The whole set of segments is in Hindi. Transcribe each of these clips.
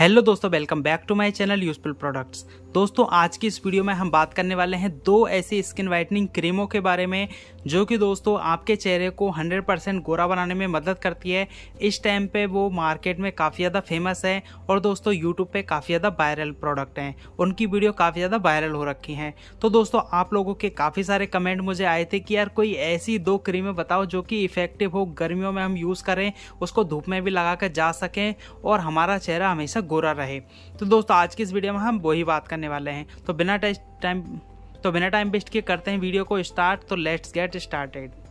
हेलो दोस्तों welcome back to my channel useful products दोस्तों आज की इस वीडियो में हम बात करने वाले हैं दो ऐसी स्किन वाइटनिंग क्रीमों के बारे में जो कि दोस्तों आपके चेहरे को 100% गोरा बनाने में मदद करती है इस टाइम पे वो मार्केट में काफ़ी ज़्यादा फेमस है और दोस्तों यूट्यूब पर काफ़ी ज़्यादा वायरल प्रोडक्ट हैं उनकी वीडियो काफ़ी ज़्यादा वायरल हो रखी हैं तो दोस्तों आप लोगों के काफ़ी सारे कमेंट मुझे आए थे कि यार कोई ऐसी दो क्रीमें बताओ जो कि इफ़ेक्टिव हो गर्मियों में हम यूज़ करें उसको धूप में भी लगा कर जा सकें और हमारा चेहरा हमेशा गोरा रहे तो दोस्तों आज की इस वीडियो में हम वही बात करने वाले हैं तो बिना टाइम तो बिना टाइम वेस्ट किए करते हैं वीडियो को स्टार्ट तो लेट्स गेट स्टार्टेड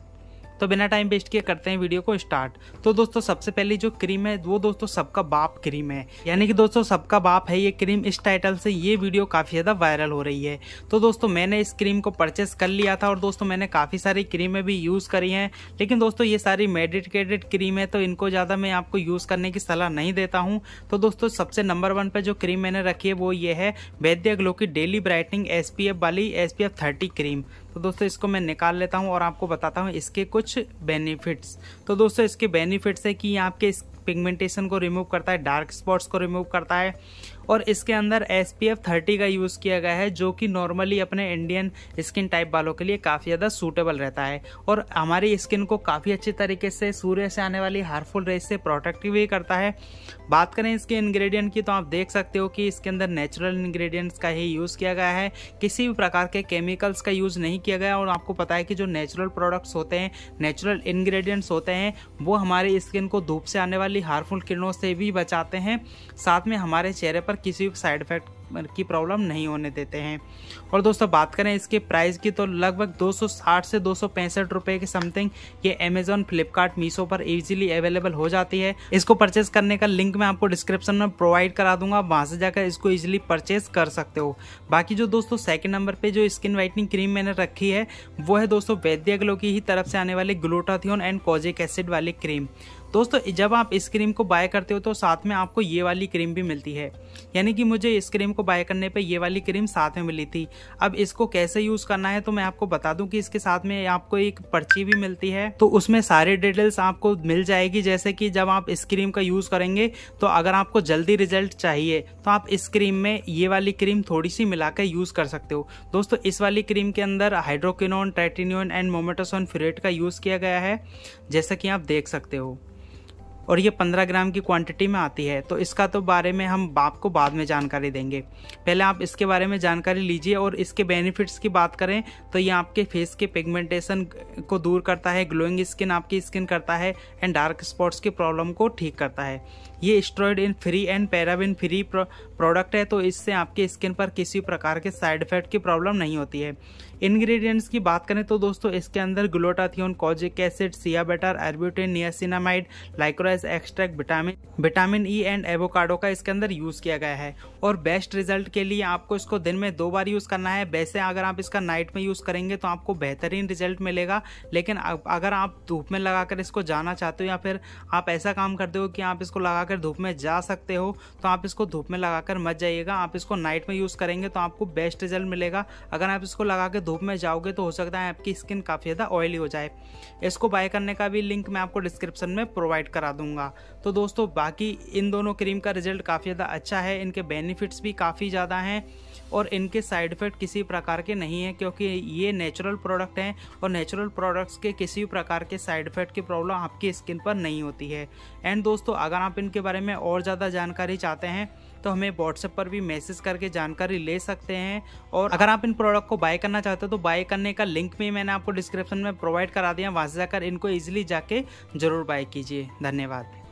तो बिना टाइम वेस्ट किए करते हैं वीडियो को स्टार्ट तो दोस्तों सबसे पहले जो क्रीम है वो दोस्तों सबका बाप क्रीम है यानी कि दोस्तों सबका बाप है ये क्रीम इस टाइटल से ये वीडियो काफ़ी ज़्यादा वायरल हो रही है तो दोस्तों मैंने इस क्रीम को परचेस कर लिया था और दोस्तों मैंने काफ़ी सारी क्रीमें भी यूज़ करी हैं लेकिन दोस्तों ये सारी मेडिकेटेड क्रीम है तो इनको ज़्यादा मैं आपको यूज़ करने की सलाह नहीं देता हूँ तो दोस्तों सबसे नंबर वन पर जो क्रीम मैंने रखी है वो ये है वैद्य ग्लो की डेली ब्राइटनिंग एस वाली एस पी क्रीम तो दोस्तों इसको मैं निकाल लेता हूँ और आपको बताता हूँ इसके कुछ बेनिफिट्स तो दोस्तों इसके बेनिफिट्स है कि ये आपके पिगमेंटेशन को रिमूव करता है डार्क स्पॉट्स को रिमूव करता है और इसके अंदर एस पी एफ थर्टी का यूज़ किया गया है जो कि नॉर्मली अपने इंडियन स्किन टाइप वालों के लिए काफ़ी ज़्यादा सूटेबल रहता है और हमारी स्किन को काफ़ी अच्छे तरीके से सूर्य से आने वाली हार्मफुल रेस से प्रोटेक्टिव भी करता है बात करें इसके इंग्रेडिएंट की तो आप देख सकते हो कि इसके अंदर नेचुरल इंग्रेडिएंट्स का ही यूज़ किया गया है किसी भी प्रकार के केमिकल्स का यूज़ नहीं किया गया और आपको पता है कि जो नेचुरल प्रोडक्ट्स होते हैं नेचुरल इंग्रेडिएंट्स होते हैं वो हमारी स्किन को धूप से आने वाली हार्मफुल किरणों से भी बचाते हैं साथ में हमारे चेहरे पर और किसी साइड इफेक्ट की प्रॉब्लम नहीं होने देते हैं और दोस्तों बात करें इसके प्राइस की तो लगभग 260 से दो सौ के समथिंग ये अमेजोन फ्लिपकार्ट मीशो पर इजीली अवेलेबल हो जाती है इसको परचेस करने का लिंक मैं आपको डिस्क्रिप्शन में प्रोवाइड करा दूंगा वहां से जाकर इसको इजीली परचेस कर सकते हो बाकी जो दोस्तों सेकेंड नंबर पर जो स्किन वाइटनिंग क्रीम मैंने रखी है वो है दोस्तों वैद्य ग्लो की ही तरफ से आने वाली ग्लूटाथियोन एंड कोजिक एसिड वाली क्रीम दोस्तों जब आप इस क्रीम को बाय करते हो तो साथ में आपको ये वाली क्रीम भी मिलती है यानी कि मुझे इस क्रीम को बाय करने पे ये वाली क्रीम साथ में मिली थी अब इसको कैसे यूज़ करना है तो मैं आपको बता दूं कि इसके साथ में आपको एक पर्ची भी मिलती है तो उसमें सारे डिटेल्स आपको मिल जाएगी जैसे कि जब आप इस क्रीम का यूज़ करेंगे तो अगर आपको जल्दी रिजल्ट चाहिए तो आप इस क्रीम में ये वाली क्रीम थोड़ी सी मिलाकर यूज़ कर सकते हो दोस्तों इस वाली क्रीम के अंदर हाइड्रोक्विनोन ट्राइटिन एंड मोमेटोसोन फ्यूरेट का यूज़ किया गया है जैसा कि आप देख सकते हो और ये 15 ग्राम की क्वांटिटी में आती है तो इसका तो बारे में हम बाप को बाद में जानकारी देंगे पहले आप इसके बारे में जानकारी लीजिए और इसके बेनिफिट्स की बात करें तो ये आपके फेस के पिगमेंटेशन को दूर करता है ग्लोइंग स्किन आपकी स्किन करता है एंड डार्क स्पॉट्स की प्रॉब्लम को ठीक करता है ये steroid in free and paraben free product है तो इससे आपके स्किन पर किसी प्रकार के साइड इफेक्ट की प्रॉब्लम नहीं होती है इंग्रेडिएंट्स की बात करें तो दोस्तों इसके अंदर ग्लोटाथियोन कॉजिक एसिड सिया beta arbutin niacinamide licorice extract vitamin vitamin E and avocado का इसके अंदर यूज़ किया गया है और बेस्ट रिजल्ट के लिए आपको इसको दिन में दो बार यूज़ करना है वैसे अगर आप इसका नाइट में यूज़ करेंगे तो आपको बेहतरीन रिजल्ट मिलेगा लेकिन अगर आप धूप में लगाकर इसको जाना चाहते हो या फिर आप ऐसा काम करते हो कि आप इसको लगा लगाकर धूप में जा सकते हो तो आप इसको धूप में लगाकर मत जाइएगा आप इसको नाइट में यूज़ करेंगे तो आपको बेस्ट रिजल्ट मिलेगा अगर आप इसको लगा के धूप में जाओगे तो हो सकता है आपकी स्किन काफ़ी ज़्यादा ऑयली हो जाए इसको बाय करने का भी लिंक मैं आपको डिस्क्रिप्शन में प्रोवाइड करा दूंगा तो दोस्तों बाकी इन दोनों क्रीम का रिजल्ट काफ़ी ज़्यादा अच्छा है इनके बेनिफिट्स भी काफ़ी ज़्यादा हैं और इनके साइड इफ़ेक्ट किसी प्रकार के नहीं है क्योंकि ये नेचुरल प्रोडक्ट हैं और नेचुरल प्रोडक्ट्स के किसी भी प्रकार के साइड इफ़ेक्ट की प्रॉब्लम आपकी स्किन पर नहीं होती है एंड दोस्तों अगर आप इनके के बारे में और ज़्यादा जानकारी चाहते हैं तो हमें व्हाट्सएप पर भी मैसेज करके जानकारी ले सकते हैं और अगर आप इन प्रोडक्ट को बाय करना चाहते हो तो बाय करने का लिंक भी मैंने आपको डिस्क्रिप्शन में प्रोवाइड करा दिया वहाँ से जाकर इनको ईजिली जाके जरूर बाय कीजिए धन्यवाद